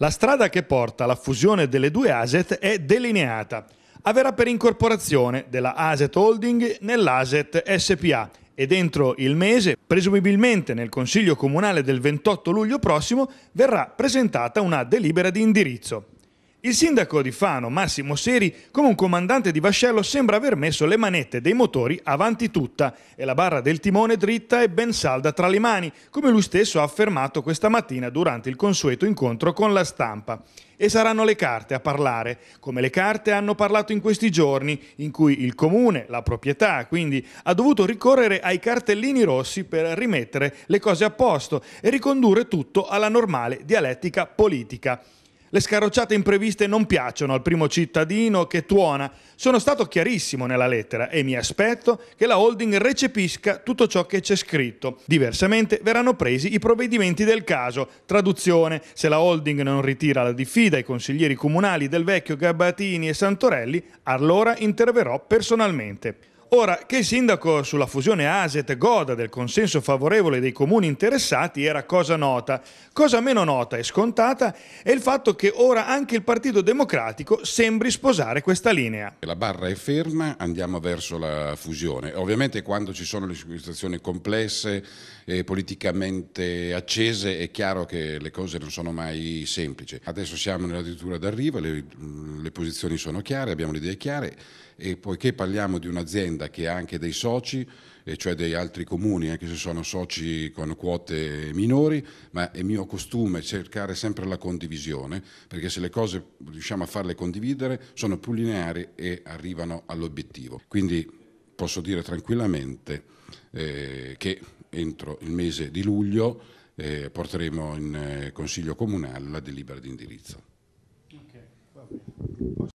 La strada che porta alla fusione delle due ASET è delineata. Avverrà per incorporazione della ASET Holding nell'ASET SPA e dentro il mese, presumibilmente nel Consiglio Comunale del 28 luglio prossimo, verrà presentata una delibera di indirizzo. Il sindaco di Fano, Massimo Seri, come un comandante di vascello, sembra aver messo le manette dei motori avanti tutta e la barra del timone dritta e ben salda tra le mani, come lui stesso ha affermato questa mattina durante il consueto incontro con la stampa. E saranno le carte a parlare, come le carte hanno parlato in questi giorni, in cui il comune, la proprietà, quindi, ha dovuto ricorrere ai cartellini rossi per rimettere le cose a posto e ricondurre tutto alla normale dialettica politica. Le scarrocciate impreviste non piacciono al primo cittadino che tuona. Sono stato chiarissimo nella lettera e mi aspetto che la holding recepisca tutto ciò che c'è scritto. Diversamente verranno presi i provvedimenti del caso. Traduzione, se la holding non ritira la diffida ai consiglieri comunali del vecchio Gabbatini e Santorelli, allora interverrò personalmente. Ora, che il sindaco sulla fusione ASET goda del consenso favorevole dei comuni interessati era cosa nota. Cosa meno nota e scontata è il fatto che ora anche il Partito Democratico sembri sposare questa linea. La barra è ferma, andiamo verso la fusione. Ovviamente quando ci sono le situazioni complesse e politicamente accese è chiaro che le cose non sono mai semplici. Adesso siamo nella dirittura d'arrivo, le, le posizioni sono chiare, abbiamo le idee chiare e poiché parliamo di un'azienda un'azienda che ha anche dei soci, e cioè dei altri comuni, anche se sono soci con quote minori, ma è mio costume cercare sempre la condivisione, perché se le cose riusciamo a farle condividere sono più lineari e arrivano all'obiettivo. Quindi posso dire tranquillamente eh, che entro il mese di luglio eh, porteremo in eh, Consiglio Comunale la delibera di indirizzo. Okay,